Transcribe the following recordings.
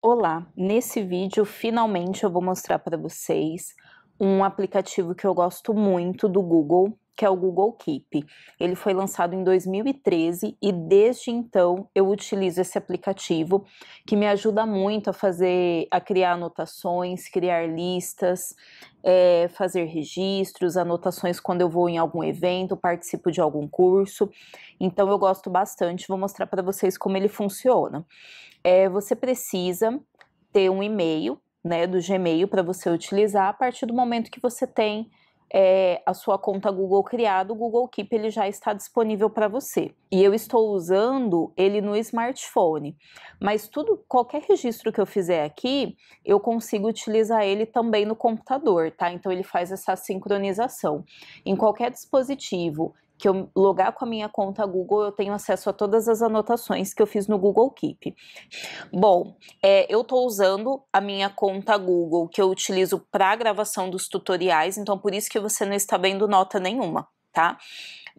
Olá! Nesse vídeo, finalmente eu vou mostrar para vocês um aplicativo que eu gosto muito do Google, que é o Google Keep. Ele foi lançado em 2013 e desde então eu utilizo esse aplicativo que me ajuda muito a fazer, a criar anotações, criar listas, é, fazer registros, anotações quando eu vou em algum evento, participo de algum curso. Então eu gosto bastante. Vou mostrar para vocês como ele funciona. É, você precisa ter um e-mail, né, do Gmail para você utilizar a partir do momento que você tem é, a sua conta Google criada, o Google Keep ele já está disponível para você. E eu estou usando ele no smartphone, mas tudo, qualquer registro que eu fizer aqui, eu consigo utilizar ele também no computador, tá? Então ele faz essa sincronização em qualquer dispositivo que eu logar com a minha conta Google, eu tenho acesso a todas as anotações que eu fiz no Google Keep. Bom, é, eu estou usando a minha conta Google, que eu utilizo para a gravação dos tutoriais, então por isso que você não está vendo nota nenhuma, tá?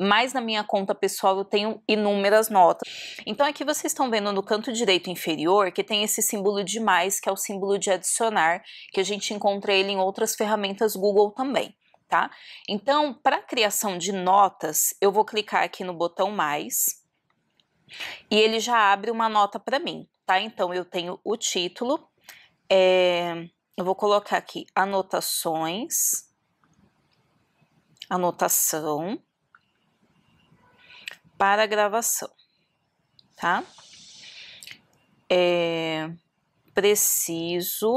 mas na minha conta pessoal eu tenho inúmeras notas. Então aqui vocês estão vendo no canto direito inferior que tem esse símbolo de mais, que é o símbolo de adicionar, que a gente encontra ele em outras ferramentas Google também tá? Então, para criação de notas, eu vou clicar aqui no botão mais e ele já abre uma nota para mim, tá? Então, eu tenho o título, é, eu vou colocar aqui anotações, anotação para gravação, tá? É, preciso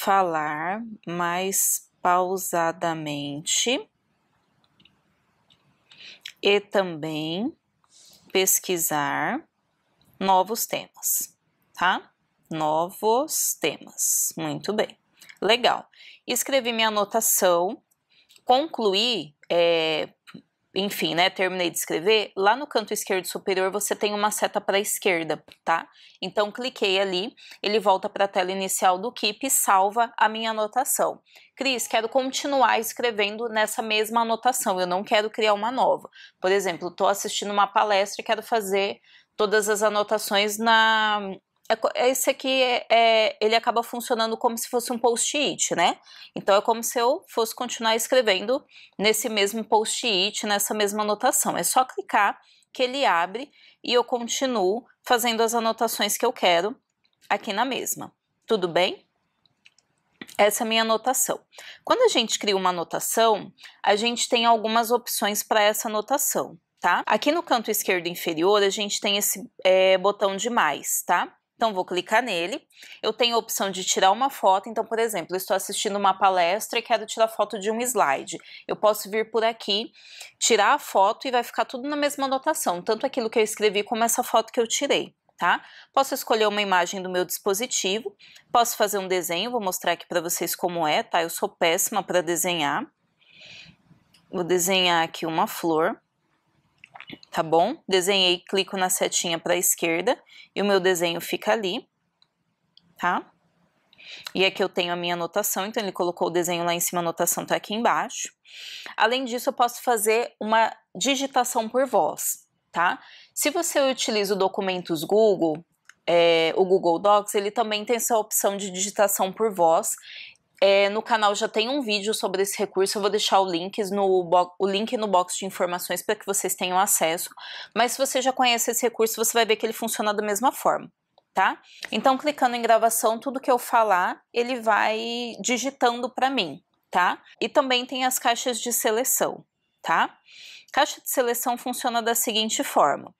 falar mais pausadamente e também pesquisar novos temas, tá? Novos temas. Muito bem. Legal. Escrevi minha anotação, concluí é, enfim, né, terminei de escrever, lá no canto esquerdo superior você tem uma seta para a esquerda, tá? Então cliquei ali, ele volta para a tela inicial do Keep e salva a minha anotação. Cris, quero continuar escrevendo nessa mesma anotação, eu não quero criar uma nova. Por exemplo, estou assistindo uma palestra e quero fazer todas as anotações na, esse é é aqui é, é, ele acaba funcionando como se fosse um post-it, né? Então é como se eu fosse continuar escrevendo nesse mesmo post-it, nessa mesma anotação. É só clicar que ele abre e eu continuo fazendo as anotações que eu quero aqui na mesma. Tudo bem? Essa é a minha anotação. Quando a gente cria uma anotação, a gente tem algumas opções para essa anotação, tá? Aqui no canto esquerdo inferior, a gente tem esse é, botão de mais, tá? Então, vou clicar nele. Eu tenho a opção de tirar uma foto. Então, por exemplo, estou assistindo uma palestra e quero tirar foto de um slide. Eu posso vir por aqui, tirar a foto e vai ficar tudo na mesma anotação, tanto aquilo que eu escrevi como essa foto que eu tirei. Tá? Posso escolher uma imagem do meu dispositivo, posso fazer um desenho, vou mostrar aqui para vocês como é, tá? Eu sou péssima para desenhar. Vou desenhar aqui uma flor tá bom? Desenhei, clico na setinha para a esquerda e o meu desenho fica ali, tá? E aqui eu tenho a minha anotação, então ele colocou o desenho lá em cima, a anotação tá aqui embaixo. Além disso, eu posso fazer uma digitação por voz, tá? Se você utiliza o documentos Google, é, o Google Docs, ele também tem essa opção de digitação por voz. É, no canal já tem um vídeo sobre esse recurso, eu vou deixar o links no, o link no box de informações para que vocês tenham acesso. Mas se você já conhece esse recurso, você vai ver que ele funciona da mesma forma, tá? Então, clicando em gravação, tudo que eu falar, ele vai digitando para mim, tá? E também tem as caixas de seleção, tá? Caixa de seleção funciona da seguinte forma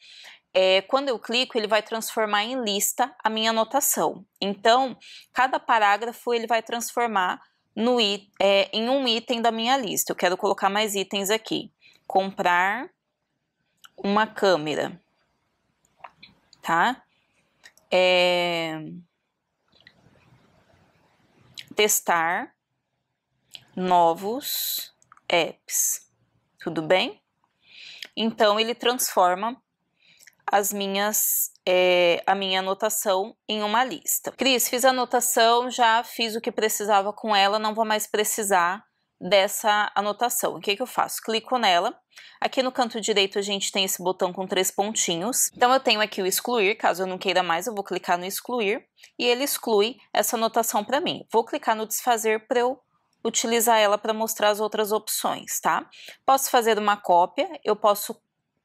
é, quando eu clico, ele vai transformar em lista a minha anotação. Então, cada parágrafo ele vai transformar no, é, em um item da minha lista. Eu quero colocar mais itens aqui. Comprar uma câmera, tá? É... Testar novos apps, tudo bem? Então, ele transforma as minhas é, a minha anotação em uma lista. Cris, fiz a anotação, já fiz o que precisava com ela, não vou mais precisar dessa anotação. O que, que eu faço? Clico nela. Aqui no canto direito a gente tem esse botão com três pontinhos. Então eu tenho aqui o excluir, caso eu não queira mais, eu vou clicar no excluir e ele exclui essa anotação para mim. Vou clicar no desfazer para eu utilizar ela para mostrar as outras opções, tá? Posso fazer uma cópia, eu posso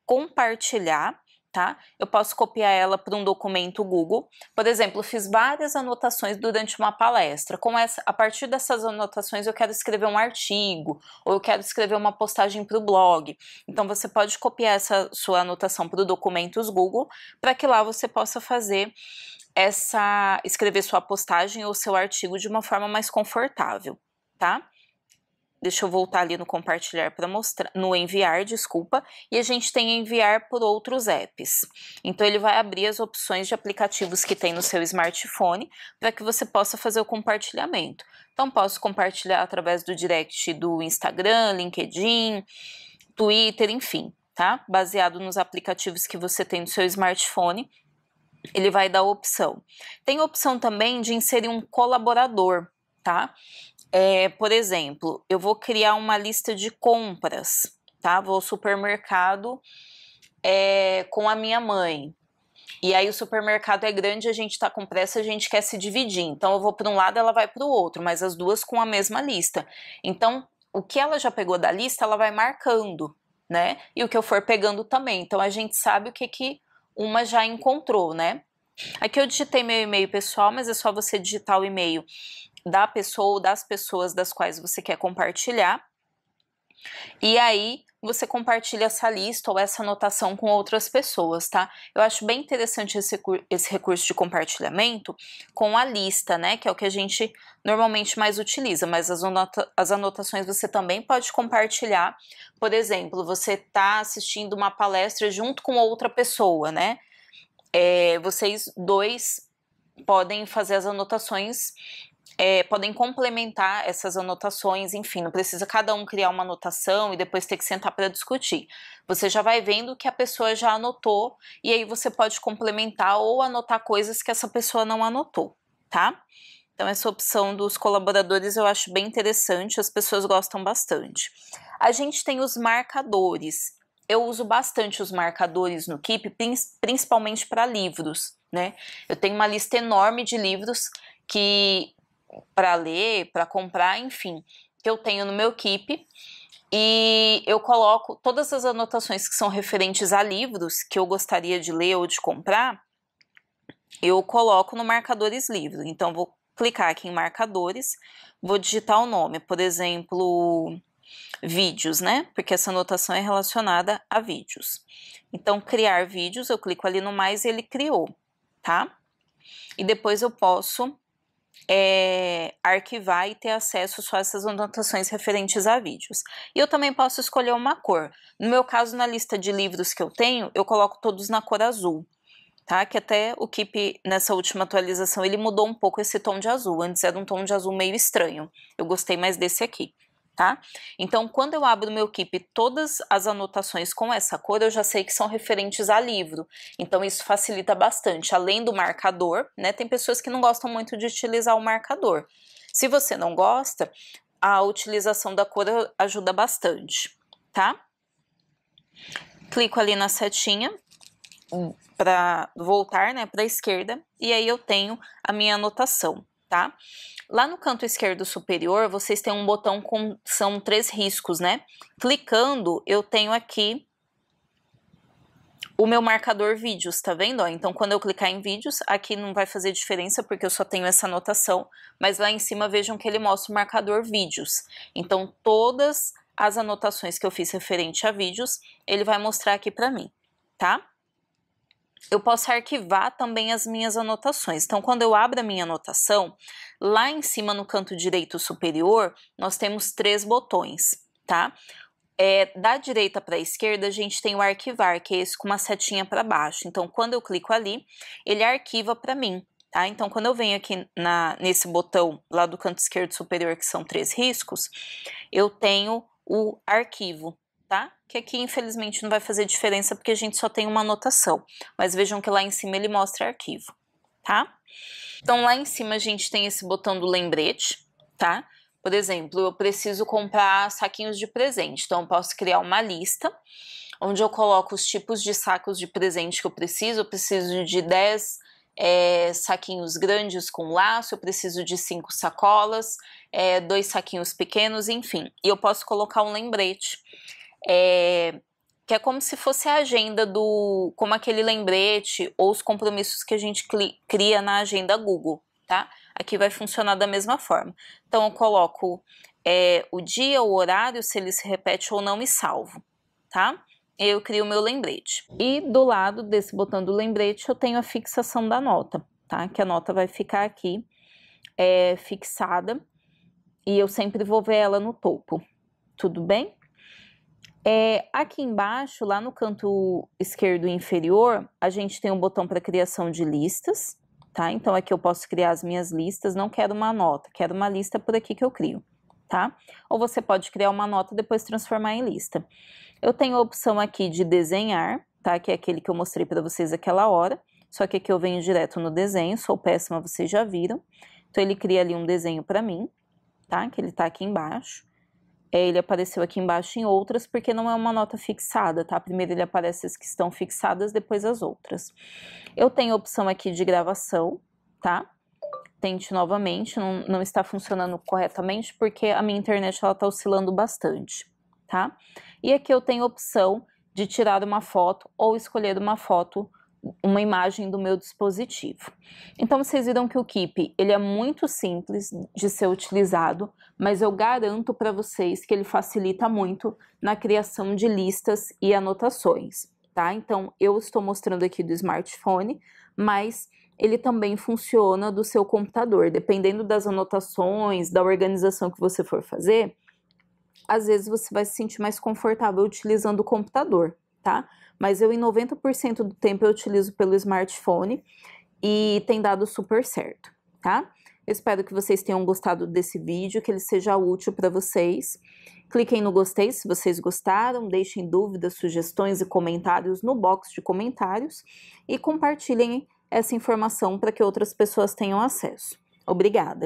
compartilhar tá? Eu posso copiar ela para um documento Google. Por exemplo, fiz várias anotações durante uma palestra. Com essa, a partir dessas anotações, eu quero escrever um artigo ou eu quero escrever uma postagem para o blog. Então, você pode copiar essa sua anotação para o documentos Google para que lá você possa fazer essa escrever sua postagem ou seu artigo de uma forma mais confortável, tá? Deixa eu voltar ali no compartilhar para mostrar, no enviar, desculpa, e a gente tem enviar por outros apps. Então ele vai abrir as opções de aplicativos que tem no seu smartphone para que você possa fazer o compartilhamento. Então posso compartilhar através do direct do Instagram, LinkedIn, Twitter, enfim, tá? Baseado nos aplicativos que você tem no seu smartphone, ele vai dar a opção. Tem a opção também de inserir um colaborador, tá? É, por exemplo, eu vou criar uma lista de compras, tá? Vou ao supermercado é, com a minha mãe. E aí o supermercado é grande, a gente está com pressa, a gente quer se dividir. Então eu vou para um lado, ela vai para o outro, mas as duas com a mesma lista. Então o que ela já pegou da lista, ela vai marcando, né? E o que eu for pegando também. Então a gente sabe o que que uma já encontrou, né? Aqui eu digitei meu e-mail pessoal, mas é só você digitar o e-mail da pessoa ou das pessoas das quais você quer compartilhar. E aí você compartilha essa lista ou essa anotação com outras pessoas, tá? Eu acho bem interessante esse, esse recurso de compartilhamento com a lista, né? Que é o que a gente normalmente mais utiliza, mas as, anota as anotações você também pode compartilhar. Por exemplo, você está assistindo uma palestra junto com outra pessoa, né? É, vocês dois podem fazer as anotações é, podem complementar essas anotações, enfim, não precisa cada um criar uma anotação e depois ter que sentar para discutir. Você já vai vendo que a pessoa já anotou e aí você pode complementar ou anotar coisas que essa pessoa não anotou, tá? Então, essa opção dos colaboradores eu acho bem interessante, as pessoas gostam bastante. A gente tem os marcadores. Eu uso bastante os marcadores no Keep, principalmente para livros, né? Eu tenho uma lista enorme de livros que para ler, para comprar, enfim, que eu tenho no meu Keep. E eu coloco todas as anotações que são referentes a livros que eu gostaria de ler ou de comprar, eu coloco no marcadores livro. Então vou clicar aqui em marcadores, vou digitar o nome, por exemplo, vídeos, né? Porque essa anotação é relacionada a vídeos. Então criar vídeos, eu clico ali no mais e ele criou, tá? E depois eu posso é, arquivar e ter acesso só a essas anotações referentes a vídeos. E eu também posso escolher uma cor. No meu caso, na lista de livros que eu tenho, eu coloco todos na cor azul. Tá? Que até o Keep, nessa última atualização, ele mudou um pouco esse tom de azul. Antes era um tom de azul meio estranho. Eu gostei mais desse aqui tá? Então, quando eu abro o meu Keep, todas as anotações com essa cor, eu já sei que são referentes a livro. Então, isso facilita bastante. Além do marcador, né? Tem pessoas que não gostam muito de utilizar o marcador. Se você não gosta, a utilização da cor eh, ajuda bastante, tá? Clico ali na setinha hum, para voltar, né, para a esquerda, e aí eu tenho a minha anotação tá? Lá no canto esquerdo superior, vocês têm um botão com são três riscos, né? Clicando, eu tenho aqui o meu marcador vídeos, tá vendo? Ó, então, quando eu clicar em vídeos, aqui não vai fazer diferença porque eu só tenho essa anotação, mas lá em cima vejam que ele mostra o marcador vídeos. Então, todas as anotações que eu fiz referente a vídeos, ele vai mostrar aqui para mim, tá? eu posso arquivar também as minhas anotações. Então, quando eu abro a minha anotação, lá em cima no canto direito superior, nós temos três botões, tá? É, da direita para a esquerda, a gente tem o arquivar, que é esse com uma setinha para baixo. Então, quando eu clico ali, ele arquiva para mim, tá? Então, quando eu venho aqui na, nesse botão lá do canto esquerdo superior, que são três riscos, eu tenho o arquivo, que aqui infelizmente não vai fazer diferença porque a gente só tem uma anotação, mas vejam que lá em cima ele mostra arquivo, tá? Então lá em cima a gente tem esse botão do lembrete, tá? Por exemplo, eu preciso comprar saquinhos de presente, então eu posso criar uma lista onde eu coloco os tipos de sacos de presente que eu preciso, eu preciso de 10 é, saquinhos grandes com laço, eu preciso de cinco sacolas, é, dois saquinhos pequenos, enfim. E eu posso colocar um lembrete é, que é como se fosse a agenda do. como aquele lembrete ou os compromissos que a gente cria na agenda Google, tá? Aqui vai funcionar da mesma forma. Então eu coloco é, o dia, o horário, se ele se repete ou não e salvo, tá? Eu crio o meu lembrete. E do lado desse botão do lembrete eu tenho a fixação da nota, tá? Que a nota vai ficar aqui é, fixada e eu sempre vou ver ela no topo. Tudo bem? É, aqui embaixo, lá no canto esquerdo inferior, a gente tem um botão para criação de listas, tá? Então, aqui eu posso criar as minhas listas, não quero uma nota, quero uma lista por aqui que eu crio, tá? Ou você pode criar uma nota e depois transformar em lista. Eu tenho a opção aqui de desenhar, tá? Que é aquele que eu mostrei para vocês aquela hora, só que aqui eu venho direto no desenho, sou péssima, vocês já viram. Então, ele cria ali um desenho para mim, tá? Que ele tá aqui embaixo. É, ele apareceu aqui embaixo em outras, porque não é uma nota fixada, tá? Primeiro ele aparece as que estão fixadas, depois as outras. Eu tenho a opção aqui de gravação, tá? Tente novamente, não, não está funcionando corretamente, porque a minha internet ela tá oscilando bastante, tá? E aqui eu tenho a opção de tirar uma foto ou escolher uma foto uma imagem do meu dispositivo. Então vocês viram que o Keep ele é muito simples de ser utilizado, mas eu garanto para vocês que ele facilita muito na criação de listas e anotações, tá? Então eu estou mostrando aqui do smartphone, mas ele também funciona do seu computador, dependendo das anotações, da organização que você for fazer. Às vezes você vai se sentir mais confortável utilizando o computador, tá? Mas eu, em 90% do tempo, eu utilizo pelo smartphone e tem dado super certo, tá? Eu espero que vocês tenham gostado desse vídeo, que ele seja útil para vocês. Cliquem no gostei se vocês gostaram, deixem dúvidas, sugestões e comentários no box de comentários e compartilhem essa informação para que outras pessoas tenham acesso. Obrigada!